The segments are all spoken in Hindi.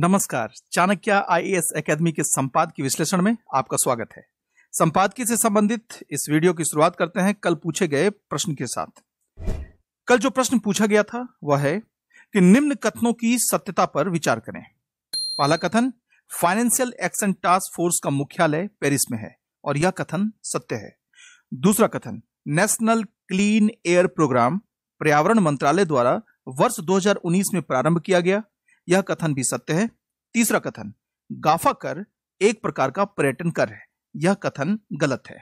नमस्कार चाणक्य आईएएस एकेडमी के की विश्लेषण में आपका स्वागत है संपादकीय से संबंधित इस वीडियो की शुरुआत करते हैं कल पूछे गए प्रश्न के साथ कल जो प्रश्न पूछा गया था वह है कि निम्न कथनों की सत्यता पर विचार करें पहला कथन फाइनेंशियल एक्शन टास्क फोर्स का मुख्यालय पेरिस में है और यह कथन सत्य है दूसरा कथन नेशनल क्लीन एयर प्रोग्राम पर्यावरण मंत्रालय द्वारा वर्ष 2019 में प्रारंभ किया गया यह कथन भी सत्य है तीसरा कथन गाफा कर एक प्रकार का पर्यटन कर है यह कथन गलत है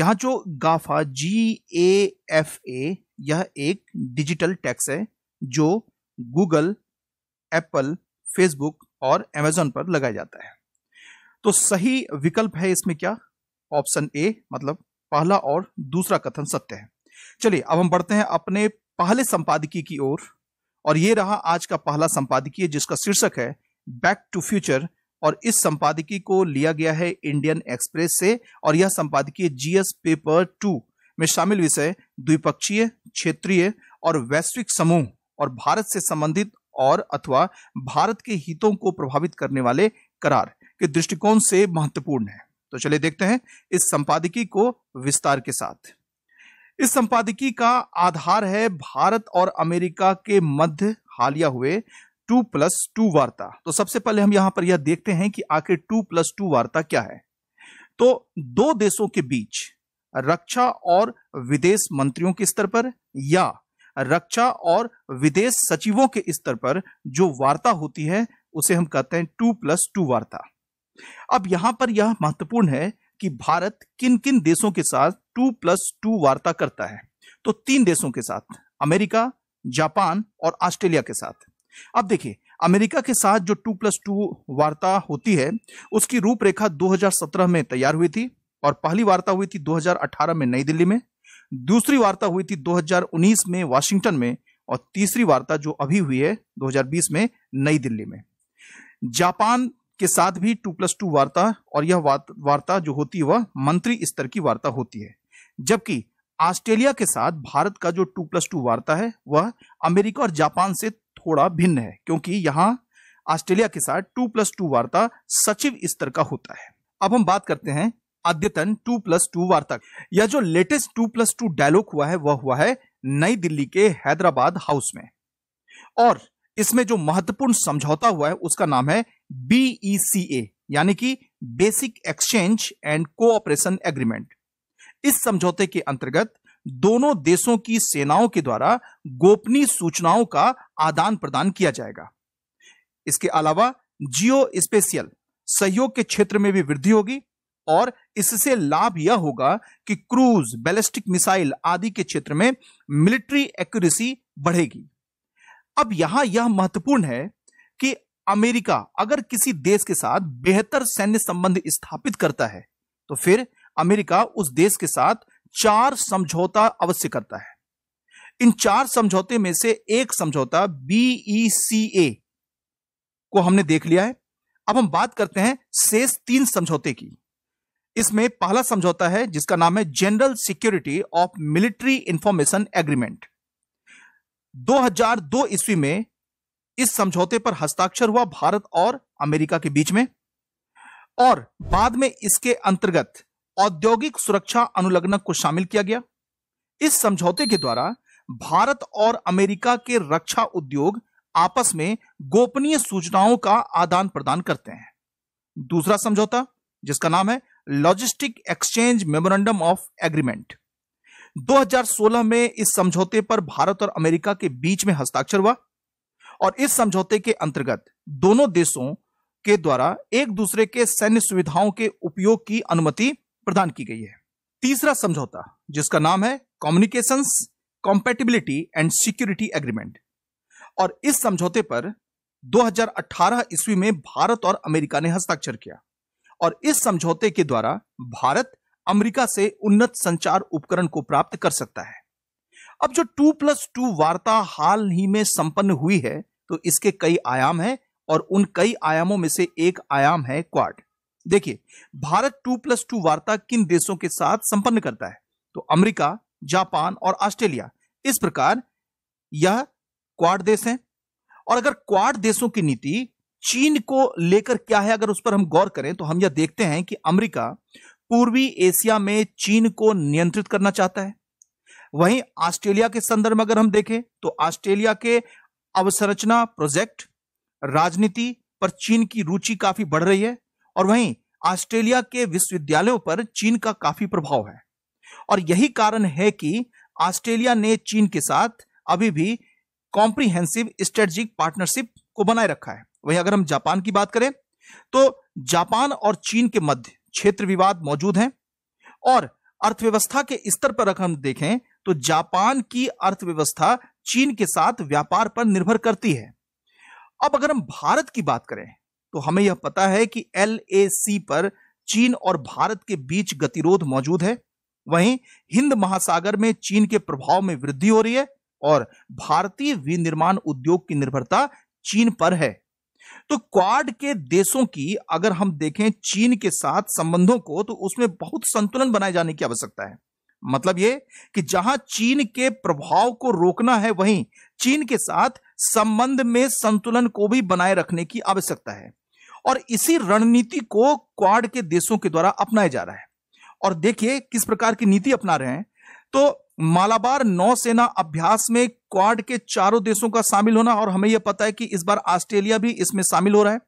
यहां जो गाफा जी ए एफ ए यह एक डिजिटल टैक्स है जो गूगल एप्पल फेसबुक और एमेजोन पर लगाया जाता है तो सही विकल्प है इसमें क्या ऑप्शन ए मतलब पहला और दूसरा कथन सत्य है चलिए अब हम बढ़ते हैं अपने पहले संपादकीय की ओर और ये रहा आज का पहला संपादकीय जिसका शीर्षक है बैक टू फ्यूचर और इस संपादकीय को लिया गया है इंडियन एक्सप्रेस से और यह संपादकीय जीएस पेपर टू में शामिल विषय द्विपक्षीय क्षेत्रीय और वैश्विक समूह और भारत से संबंधित और अथवा भारत के हितों को प्रभावित करने वाले करार के दृष्टिकोण से महत्वपूर्ण है तो चलिए देखते हैं इस संपादकीय को विस्तार के साथ इस संपादकीय का आधार है भारत और अमेरिका के मध्य हालिया हुए टू प्लस टू वार्ता तो सबसे पहले हम यहां पर यह देखते हैं कि आखिर टू प्लस टू वार्ता क्या है तो दो देशों के बीच रक्षा और विदेश मंत्रियों के स्तर पर या रक्षा और विदेश सचिवों के स्तर पर जो वार्ता होती है उसे हम कहते हैं टू प्लस टू वार्ता अब यहां पर यह महत्वपूर्ण है कि भारत किन किन देशों के साथ टू प्लस टू वार्ता करता है तो तीन देशों के साथ अमेरिका जापान और ऑस्ट्रेलिया के साथ अब देखिए अमेरिका के साथ जो टू प्लस टू वार्ता होती है उसकी रूपरेखा 2017 में तैयार हुई थी और पहली वार्ता हुई थी 2018 में नई दिल्ली में दूसरी वार्ता हुई थी 2019 में वाशिंगटन में और तीसरी वार्ता जो अभी हुई है 2020 में नई दिल्ली में जापान के साथ भी टू प्लस टू वार्ता और यह वार्ता जो होती है वह मंत्री स्तर की वार्ता होती है जबकि ऑस्ट्रेलिया के साथ भारत का जो टू प्लस टू वार्ता है वह अमेरिका और जापान से थोड़ा भिन्न है क्योंकि यहाँ ऑस्ट्रेलिया के साथ टू प्लस टू वार्ता सचिव स्तर का होता है अब हम बात करते हैं अद्यतन टू प्लस टू वार्ता यह जो latest two plus two dialogue हुआ है वह हुआ है नई दिल्ली के हैदराबाद हाउस में और इसमें जो महत्वपूर्ण समझौता हुआ है उसका नाम है बीईसीए e यानी कि basic exchange and cooperation agreement इस समझौते के अंतर्गत दोनों देशों की सेनाओं के द्वारा गोपनीय सूचनाओं का आदान प्रदान किया जाएगा इसके अलावा जियो स्पेशियल सहयोग के क्षेत्र में भी वृद्धि होगी और इससे लाभ यह होगा कि क्रूज बैलिस्टिक मिसाइल आदि के क्षेत्र में मिलिट्री एक्यूरेसी बढ़ेगी अब यहां यह महत्वपूर्ण है कि अमेरिका अगर किसी देश के साथ बेहतर सैन्य संबंध स्थापित करता है तो फिर अमेरिका उस देश के साथ चार समझौता अवश्य करता है इन चार समझौते में से एक समझौता बीईसीए e को हमने देख लिया है अब हम बात करते हैं शेष तीन समझौते की इसमें पहला समझौता है जिसका नाम है general security of military information agreement 2002 ईस्वी में इस समझौते पर हस्ताक्षर हुआ भारत और अमेरिका के बीच में और बाद में इसके अंतर्गत औद्योगिक सुरक्षा अनुलग्नक को शामिल किया गया इस समझौते के द्वारा भारत और अमेरिका के रक्षा उद्योग आपस में गोपनीय सूचनाओं का आदान प्रदान करते हैं दूसरा समझौता जिसका नाम है logistic exchange memorandum of agreement 2016 में इस समझौते पर भारत और अमेरिका के बीच में हस्ताक्षर हुआ और इस समझौते के अंतर्गत दोनों देशों के द्वारा एक दूसरे के सैन्य सुविधाओं के उपयोग की अनुमति प्रदान की गई है तीसरा समझौता जिसका नाम है communication compatibility and security agreement और इस समझौते पर 2018 ईस्वी में भारत और अमेरिका ने हस्ताक्षर किया और इस समझौते के द्वारा भारत अमेरिका से उन्नत संचार उपकरण को प्राप्त कर सकता है अब जो टू प्लस टू वार्ता हाल ही में संपन्न हुई है तो इसके कई आयाम हैं और उन कई आयामों में से एक आयाम है क्वाड देखिए भारत टू प्लस टू वार्ता किन देशों के साथ संपन्न करता है तो अमेरिका जापान और ऑस्ट्रेलिया इस प्रकार यह क्वाड देश है और अगर क्वाड देशों की नीति चीन को लेकर क्या है अगर उस पर हम गौर करें तो हम यह देखते हैं कि अमेरिका पूर्वी एशिया में चीन को नियंत्रित करना चाहता है वहीं ऑस्ट्रेलिया के संदर्भ में अगर हम देखें तो ऑस्ट्रेलिया के अवसंरचना प्रोजेक्ट राजनीति पर चीन की रुचि काफी बढ़ रही है और वहीं ऑस्ट्रेलिया के विश्वविद्यालयों पर चीन का काफी प्रभाव है और यही कारण है कि ऑस्ट्रेलिया ने चीन के साथ अभी भी कॉम्प्रिहेंसिव स्ट्रेटजिक पार्टनरशिप को बनाए रखा है वहीं अगर हम जापान की बात करें तो जापान और चीन के मध्य क्षेत्र विवाद मौजूद हैं और अर्थव्यवस्था के स्तर पर अगर हम देखें तो जापान की अर्थव्यवस्था चीन के साथ व्यापार पर निर्भर करती है अब अगर हम भारत की बात करें तो हमें यह पता है कि एल पर चीन और भारत के बीच गतिरोध मौजूद है वहीं हिंद महासागर में चीन के प्रभाव में वृद्धि हो रही है और भारतीय विनिर्माण उद्योग की निर्भरता चीन पर है तो क्वाड के देशों की अगर हम देखें चीन के साथ संबंधों को तो उसमें बहुत संतुलन बनाए जाने की आवश्यकता है मतलब ये कि जहां चीन के प्रभाव को रोकना है वहीं चीन के साथ संबंध में संतुलन को भी बनाए रखने की आवश्यकता है और इसी रणनीति को क्वाड के देशों के द्वारा अपनाया जा रहा है और देखिए किस प्रकार की नीति अपना रहे हैं तो मालाबार नौसेना अभ्यास में क्वाड के चारों देशों का शामिल होना और हमें यह पता है कि इस बार ऑस्ट्रेलिया भी इसमें शामिल हो रहा है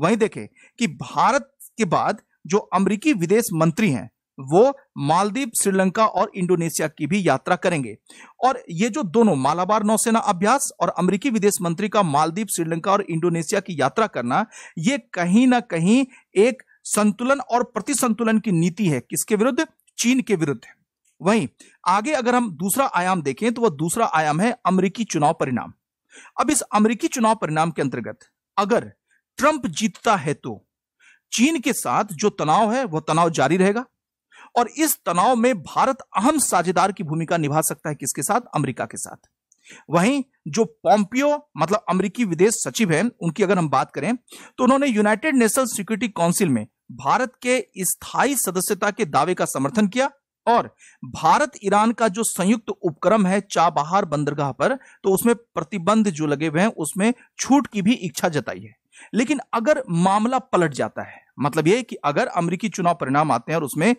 वहीं देखें कि भारत के बाद जो अमरीकी विदेश मंत्री हैं वो मालदीव श्रीलंका और इंडोनेशिया की भी यात्रा करेंगे और ये जो दोनों मालाबार नौसेना अभ्यास और अमरीकी विदेश मंत्री का मालदीव श्रीलंका और इंडोनेशिया की यात्रा करना ये कहीं ना कहीं एक संतुलन और प्रतिसंतुलन की नीति है किसके विरुद्ध चीन के विरुद्ध है वहीं आगे अगर हम दूसरा आयाम देखें तो वह दूसरा आयाम है अमरीकी चुनाव परिणाम अब इस अमरीकी चुनाव परिणाम के अंतर्गत अगर ट्रंप जीतता है तो चीन के साथ जो तनाव है वह तनाव जारी रहेगा और इस तनाव में भारत अहम साझेदार की भूमिका निभा सकता है किसके साथ अमेरिका के साथ वहीं जो पॉम्पियो मतलब अमेरिकी विदेश सचिव हैं उनकी अगर हम बात करें तो उन्होंने यूनाइटेड नेशनल सिक्योरिटी काउंसिल में भारत के स्थायी सदस्यता के दावे का समर्थन किया और भारत ईरान का जो संयुक्त उपक्रम है चाबहार बंदरगाह पर तो उसमें प्रतिबंध जो लगे हुए हैं उसमें छूट की भी इच्छा जताई है लेकिन अगर मामला पलट जाता है मतलब यह कि अगर अमेरिकी चुनाव परिणाम आते हैं और उसमें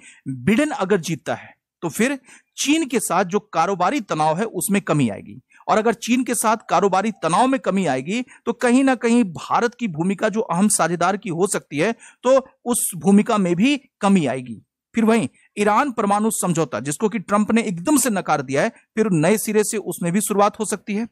बिडेन अगर जीतता है तो फिर चीन के साथ जो कारोबारी तनाव है उसमें कमी आएगी और अगर चीन के साथ कारोबारी तनाव में कमी आएगी तो कहीं ना कहीं भारत की भूमिका जो अहम साझेदार की हो सकती है तो उस भूमिका में भी कमी आएगी फिर वहीं ईरान परमाणु समझौता जिसको कि ट्रंप ने एकदम से नकार दिया है फिर नए सिरे से उसमें भी शुरुआत हो सकती है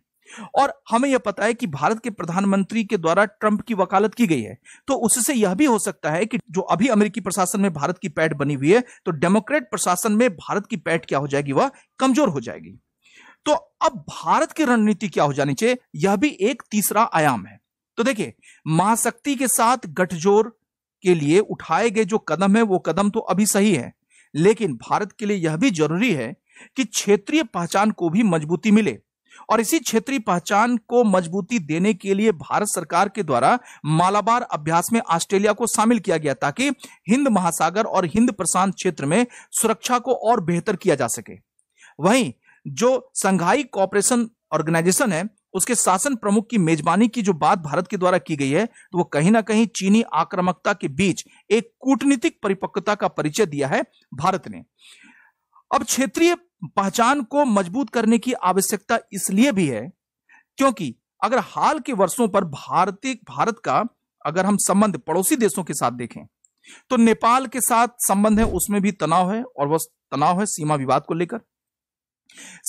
और हमें यह पता है कि भारत के प्रधानमंत्री के द्वारा ट्रंप की वकालत की गई है तो उससे यह भी हो सकता है कि जो अभी अमेरिकी प्रशासन में भारत की पैठ बनी हुई है तो डेमोक्रेट प्रशासन में भारत की पैठ क्या हो जाएगी वह कमजोर हो जाएगी तो अब भारत की रणनीति क्या हो जानी चाहिए यह भी एक तीसरा आयाम है तो देखिए महाशक्ति के साथ गठजोड़ के लिए उठाए गए जो कदम है वो कदम तो अभी सही है लेकिन भारत के लिए यह भी जरूरी है कि क्षेत्रीय पहचान को भी मजबूती मिले और इसी क्षेत्रीय पहचान को मजबूती देने के लिए भारत सरकार के द्वारा मालाबार अभ्यास में ऑस्ट्रेलिया को शामिल किया गया ताकि हिंद महासागर और हिंद प्रशांत क्षेत्र में सुरक्षा को और बेहतर किया जा सके वहीं जो संघाई कॉपरेशन ऑर्गेनाइजेशन है उसके शासन प्रमुख की मेजबानी की जो बात भारत के द्वारा की गई है तो वो कहीं ना कहीं चीनी आक्रामकता के बीच एक कूटनीतिक परिपक्वता का परिचय दिया है भारत ने अब क्षेत्रीय पहचान को मजबूत करने की आवश्यकता इसलिए भी है क्योंकि अगर हाल के वर्षों पर भारतीय भारत का अगर हम संबंध पड़ोसी देशों के साथ देखें तो नेपाल के साथ संबंध है उसमें भी तनाव है और वह तनाव है सीमा विवाद को लेकर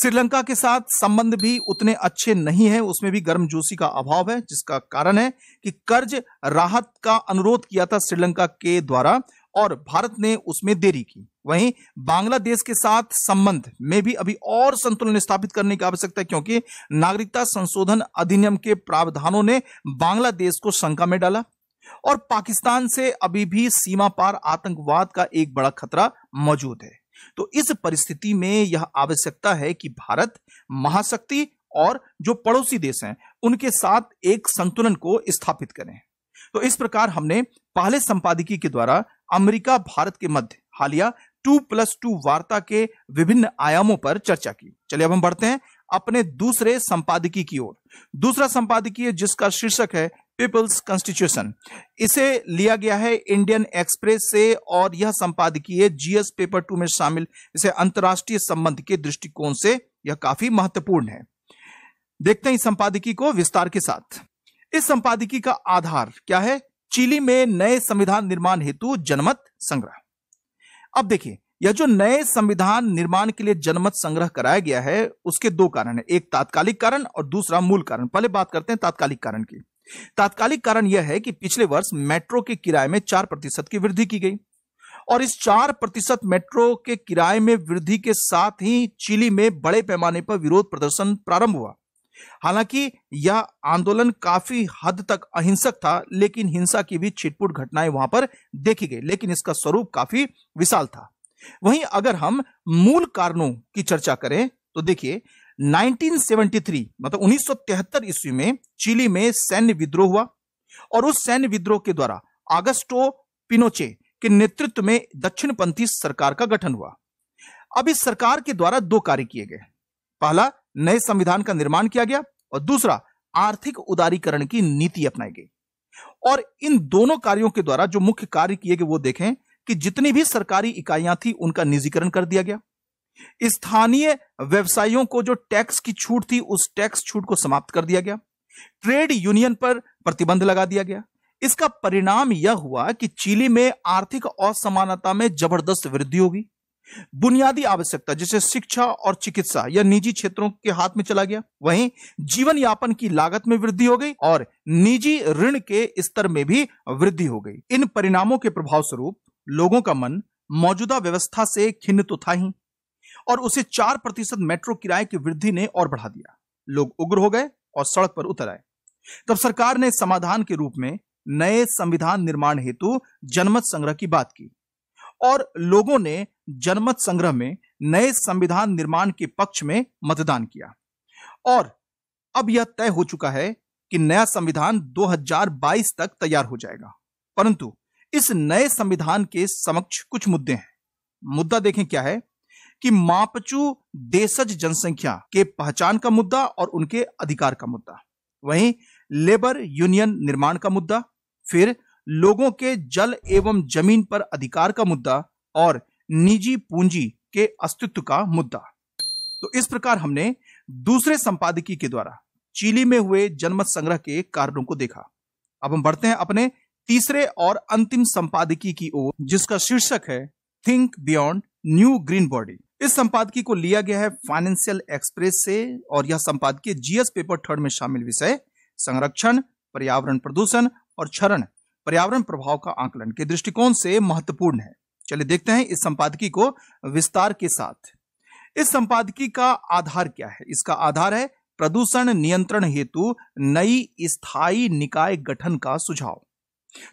श्रीलंका के साथ संबंध भी उतने अच्छे नहीं है उसमें भी गर्मजोशी का अभाव है जिसका कारण है कि कर्ज राहत का अनुरोध किया था श्रीलंका के द्वारा और भारत ने उसमें देरी की वहीं बांग्लादेश के साथ संबंध में भी अभी और संतुलन स्थापित करने की आवश्यकता है क्योंकि नागरिकता संशोधन अधिनियम के प्रावधानों ने बांग्लादेश को शंका में डाला और पाकिस्तान से अभी भी सीमा पार आतंकवाद का एक बड़ा खतरा मौजूद है तो इस परिस्थिति में यह आवश्यकता है कि भारत महाशक्ति और जो पड़ोसी देश हैं उनके साथ एक संतुलन को स्थापित करें तो इस प्रकार हमने पहले संपादकीय के द्वारा अमेरिका भारत के मध्य हालिया टू प्लस टू वार्ता के विभिन्न आयामों पर चर्चा की चलिए अब हम बढ़ते हैं अपने दूसरे संपादकीय की ओर दूसरा संपादकीय जिसका शीर्षक है पीपल्स कॉन्स्टिट्यूशन इसे लिया गया है इंडियन एक्सप्रेस से और यह संपादकीय जीएस पेपर टू में शामिल इसे अंतर्राष्ट्रीय संबंध के दृष्टिकोण से यह काफी महत्वपूर्ण है देखते हैं इस संपादकी को विस्तार के साथ इस संपादकी का आधार क्या है चिली में नए संविधान निर्माण हेतु जनमत संग्रह अब देखिए यह जो नए संविधान निर्माण के लिए जनमत संग्रह कराया गया है उसके दो कारण है एक तात्कालिक कारण और दूसरा मूल कारण पहले बात करते हैं तात्कालिक कारण की तात्कालिक कारण यह है कि पिछले वर्ष मेट्रो के किराए में चार प्रतिशत की वृद्धि की गई और इस चार प्रतिशत मेट्रो के किराए में वृद्धि के साथ ही चिली में बड़े पैमाने पर विरोध प्रदर्शन प्रारंभ हुआ हालांकि यह आंदोलन काफी हद तक अहिंसक था लेकिन हिंसा की भी छिटपुट घटनाएं वहां पर देखी गई लेकिन इसका स्वरूप काफी विशाल था वहीं अगर हम मूल कारणों की चर्चा करें तो देखिए 1973 मतलब 1973 ईस्वी में चिली में सैन्य विद्रोह हुआ और उस सैन्य विद्रोह के द्वारा अगस्टो पिनोचे के नेतृत्व में दक्षिणपंथी सरकार का गठन हुआ अब इस सरकार के द्वारा दो कार्य किए गए पहला नए संविधान का निर्माण किया गया और दूसरा आर्थिक उदारीकरण की नीति अपनाई गई और इन दोनों कार्यों के द्वारा जो मुख्य कार्य किए गए वो देखें कि जितनी भी सरकारी इकाइयां थी उनका निजीकरण कर दिया गया स्थानीय व्यवसायियों को जो टैक्स की छूट थी उस टैक्स छूट को समाप्त कर दिया गया ट्रेड यूनियन पर प्रतिबंध लगा दिया गया इसका परिणाम यह हुआ कि चिली में आर्थिक असमानता में जबरदस्त वृद्धि होगी बुनियादी आवश्यकता जैसे शिक्षा और चिकित्सा यह निजी क्षेत्रों के हाथ में चला गया वहीं जीवन यापन की लागत में वृद्धि हो गई और निजी ऋण के स्तर में भी वृद्धि हो गई इन परिणामों के प्रभाव स्वरूप लोगों का मन मौजूदा व्यवस्था से खिन्न तो था ही और उसे चार प्रतिशत मेट्रो किराए की वृद्धि ने और बढ़ा दिया लोग उग्र हो गए और सड़क पर उतर आए तब सरकार ने समाधान के रूप में नए संविधान निर्माण हेतु जनमत संग्रह की बात की और लोगों ने जनमत संग्रह में नए संविधान निर्माण के पक्ष में मतदान किया और अब यह तय हो चुका है कि नया संविधान 2022 तक तैयार हो जाएगा परंतु इस नए संविधान के समक्ष कुछ मुद्दे हैं मुद्दा देखें क्या है कि मापचू देशज जनसंख्या के पहचान का मुद्दा और उनके अधिकार का मुद्दा वहीं लेबर यूनियन निर्माण का मुद्दा फिर लोगों के जल एवं जमीन पर अधिकार का मुद्दा और निजी पूंजी के अस्तित्व का मुद्दा तो इस प्रकार हमने दूसरे संपादकीय के द्वारा चिली में हुए जनमत संग्रह के कारणों को देखा अब हम बढ़ते हैं अपने तीसरे और अंतिम संपादकीय की ओर जिसका शीर्षक है think beyond new green body इस संपादकीय को लिया गया है फाइनेंशियल एक्सप्रेस से और यह संपादकीय जीएस पेपर थर्ड में शामिल विषय संरक्षण पर्यावरण प्रदूषण और क्षरण पर्यावरण प्रभाव का आकलन के दृष्टिकोण से महत्वपूर्ण है चलिए देखते हैं इस संपादकीय को विस्तार के साथ इस संपादकीय का आधार क्या है इसका आधार है प्रदूषण नियंत्रण हेतु नई स्थायी निकाय गठन का सुझाव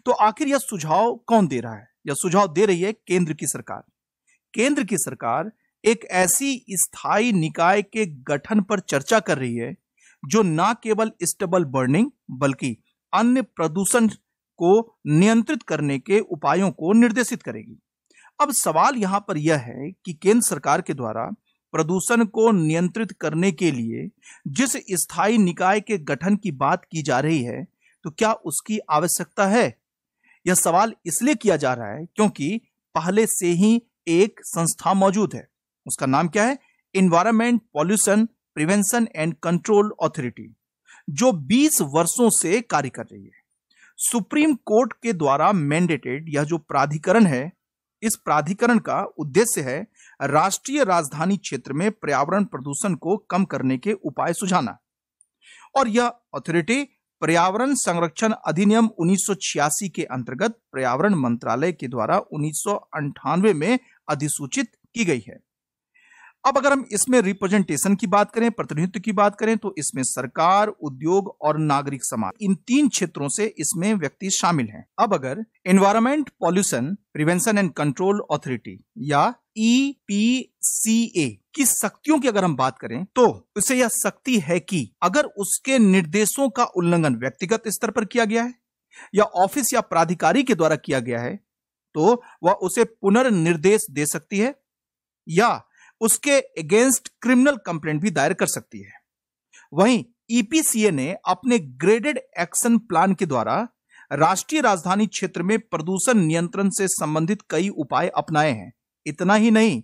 तो आखिर यह सुझाव कौन दे रहा है यह सुझाव दे रही है केंद्र की सरकार केंद्र की सरकार एक ऐसी स्थायी निकाय के गठन पर चर्चा कर रही है जो न केवल स्टेबल बर्निंग बल्कि अन्य प्रदूषण को नियंत्रित करने के उपायों को निर्देशित करेगी अब सवाल यहां पर यह है कि केंद्र सरकार के द्वारा प्रदूषण को नियंत्रित करने के लिए जिस स्थायी निकाय के गठन की बात की जा रही है तो क्या उसकी आवश्यकता है यह सवाल इसलिए किया जा रहा है क्योंकि पहले से ही एक संस्था मौजूद है उसका नाम क्या है environment pollution prevention and control authority जो 20 वर्षों से कार्य कर रही है सुप्रीम कोर्ट के द्वारा मैंडेटेड यह जो प्राधिकरण है इस प्राधिकरण का उद्देश्य है राष्ट्रीय राजधानी क्षेत्र में पर्यावरण प्रदूषण को कम करने के उपाय सुझाना और यह अथॉरिटी पर्यावरण संरक्षण अधिनियम 1986 के अंतर्गत पर्यावरण मंत्रालय के द्वारा उन्नीस में अधिसूचित की गई है अब अगर हम इसमें रिप्रेजेंटेशन की बात करें प्रतिनिधित्व की बात करें तो इसमें सरकार उद्योग और नागरिक समाज इन तीन क्षेत्रों से इसमें व्यक्ति शामिल हैं अब अगर environment pollution prevention and control authority या ई पी सी ए की शक्तियों की अगर हम बात करें तो उसे यह शक्ति है कि अगर उसके निर्देशों का उल्लंघन व्यक्तिगत स्तर पर किया गया है या ऑफिस या प्राधिकारी के द्वारा किया गया है तो वह उसे पुनर्निर्देश दे सकती है या उसके अगेंस्ट क्रिमिनल कंप्लेंट भी दायर कर सकती है वहीं ईपीसीए e ने अपने ग्रेडेड एक्शन प्लान के द्वारा राष्ट्रीय राजधानी क्षेत्र में प्रदूषण नियंत्रण से संबंधित कई उपाय अपनाए हैं इतना ही नहीं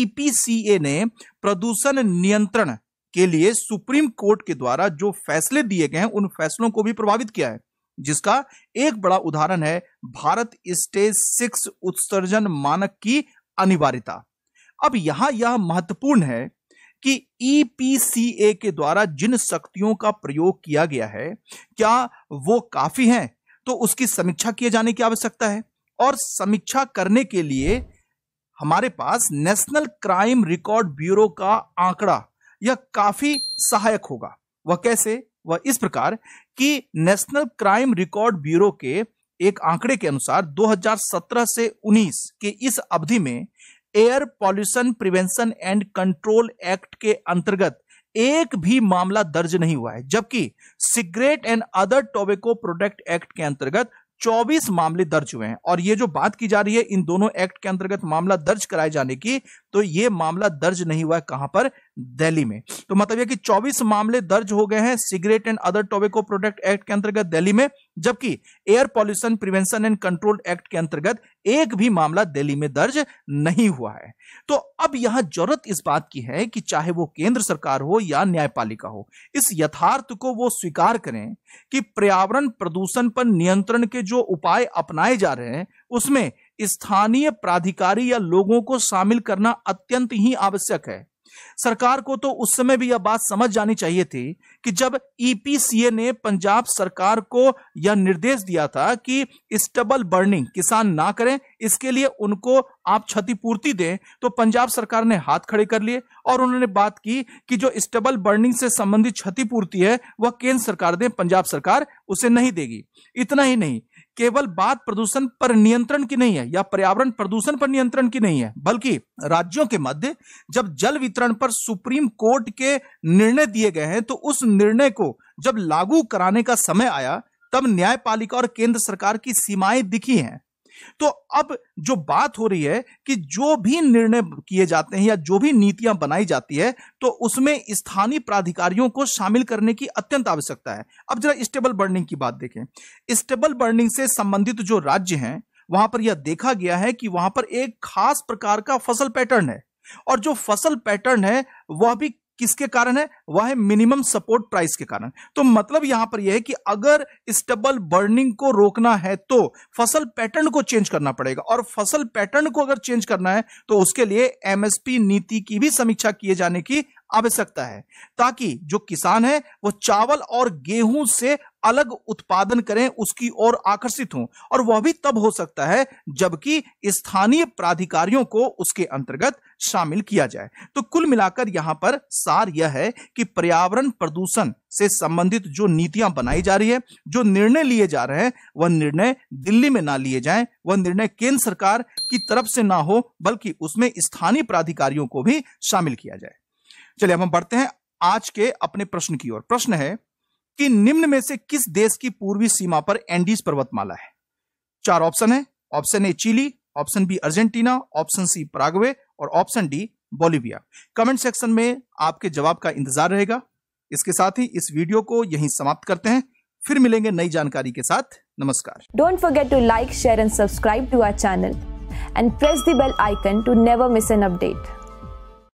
ईपीसीए e ने प्रदूषण नियंत्रण के लिए सुप्रीम कोर्ट के द्वारा जो फैसले दिए गए हैं उन फैसलों को भी प्रभावित किया है जिसका एक बड़ा उदाहरण है भारत स्टेज सिक्स उत्सर्जन मानक की अनिवार्यता अब यहां यह महत्वपूर्ण है कि ईपीसीए e के द्वारा जिन शक्तियों का प्रयोग किया गया है क्या वो काफी हैं तो उसकी समीक्षा किए जाने की आवश्यकता है और समीक्षा करने के लिए हमारे पास नेशनल क्राइम रिकॉर्ड ब्यूरो का आंकड़ा यह काफी सहायक होगा वह कैसे वह इस प्रकार कि नेशनल क्राइम रिकॉर्ड ब्यूरो के एक आंकड़े के अनुसार 2017 से 19 के इस अवधि में air pollution prevention and control act के अंतर्गत एक भी मामला दर्ज नहीं हुआ है जबकि cigarette and other tobacco product act के अंतर्गत 24 मामले दर्ज हुए हैं और ये जो बात की जा रही है इन दोनों एक्ट के अंतर्गत मामला दर्ज कराए जाने की तो ये मामला दर्ज नहीं हुआ है कहां पर दिल्ली में तो मतलब यह कि 24 मामले दर्ज हो गए हैं cigarette and other tobacco product act के अंतर्गत दिल्ली में जबकि air pollution prevention and control act के अंतर्गत एक भी मामला दिल्ली में दर्ज नहीं हुआ है तो अब यहां जरूरत इस बात की है कि चाहे वो केंद्र सरकार हो या न्यायपालिका हो इस यथार्थ को वो स्वीकार करें कि पर्यावरण प्रदूषण पर नियंत्रण के जो उपाय अपनाए जा रहे हैं उसमें स्थानीय प्राधिकारी या लोगों को शामिल करना अत्यंत ही आवश्यक है सरकार को तो उस समय भी यह बात समझ जानी चाहिए थी कि जब ईपीसीए e ने पंजाब सरकार को यह निर्देश दिया था कि स्टबल बर्निंग किसान ना करें इसके लिए उनको आप क्षतिपूर्ति दें तो पंजाब सरकार ने हाथ खड़े कर लिए और उन्होंने बात की कि जो स्टबल बर्निंग से संबंधित क्षतिपूर्ति है वह केंद्र सरकार दे पंजाब सरकार उसे नहीं देगी इतना ही नहीं केवल बात प्रदूषण पर नियंत्रण की नहीं है या पर्यावरण प्रदूषण पर नियंत्रण की नहीं है बल्कि राज्यों के मध्य जब जल वितरण पर सुप्रीम कोर्ट के निर्णय दिए गए हैं तो उस निर्णय को जब लागू कराने का समय आया तब न्यायपालिका और केंद्र सरकार की सीमाएं दिखी हैं तो अब जो बात हो रही है कि जो भी निर्णय किए जाते हैं या जो भी नीतियां बनाई जाती है तो उसमें स्थानीय प्राधिकारियों को शामिल करने की अत्यंत आवश्यकता है अब जरा स्टेबल बर्निंग की बात देखें स्टेबल बर्निंग से संबंधित जो राज्य हैं वहां पर यह देखा गया है कि वहां पर एक खास प्रकार का फसल पैटर्न है और जो फसल पैटर्न है वह भी किसके कारण है वह है मिनिमम सपोर्ट प्राइस के कारण तो मतलब यहां पर यह है कि अगर स्टबल बर्निंग को रोकना है तो फसल पैटर्न को चेंज करना पड़ेगा और फसल पैटर्न को अगर चेंज करना है तो उसके लिए एमएसपी नीति की भी समीक्षा किए जाने की आवश्यकता है ताकि जो किसान है वह चावल और गेहूं से अलग उत्पादन करें उसकी ओर आकर्षित हों और वह भी तब हो सकता है जबकि स्थानीय प्राधिकारियों को उसके अंतर्गत शामिल किया जाए तो कुल मिलाकर यहां पर सार यह है कि पर्यावरण प्रदूषण से संबंधित जो नीतियां बनाई जा रही है जो निर्णय लिए जा रहे हैं वह निर्णय दिल्ली में ना लिए जाएं वह निर्णय केंद्र सरकार की तरफ से ना हो बल्कि उसमें स्थानीय प्राधिकारियों को भी शामिल किया जाए चलिए अब हम बढ़ते हैं आज के अपने प्रश्न की ओर प्रश्न है कि निम्न में से किस देश की पूर्वी सीमा पर एंडीज पर्वतमाला है चार ऑप्शन है option A Chile option B Argentina option C Paraguay और option D Bolivia comment section में आपके जवाब का इंतजार रहेगा इसके साथ ही इस वीडियो को यहीं समाप्त करते हैं फिर मिलेंगे नई जानकारी के साथ नमस्कार don't forget to like share and subscribe to our channel and press the bell icon to never miss an update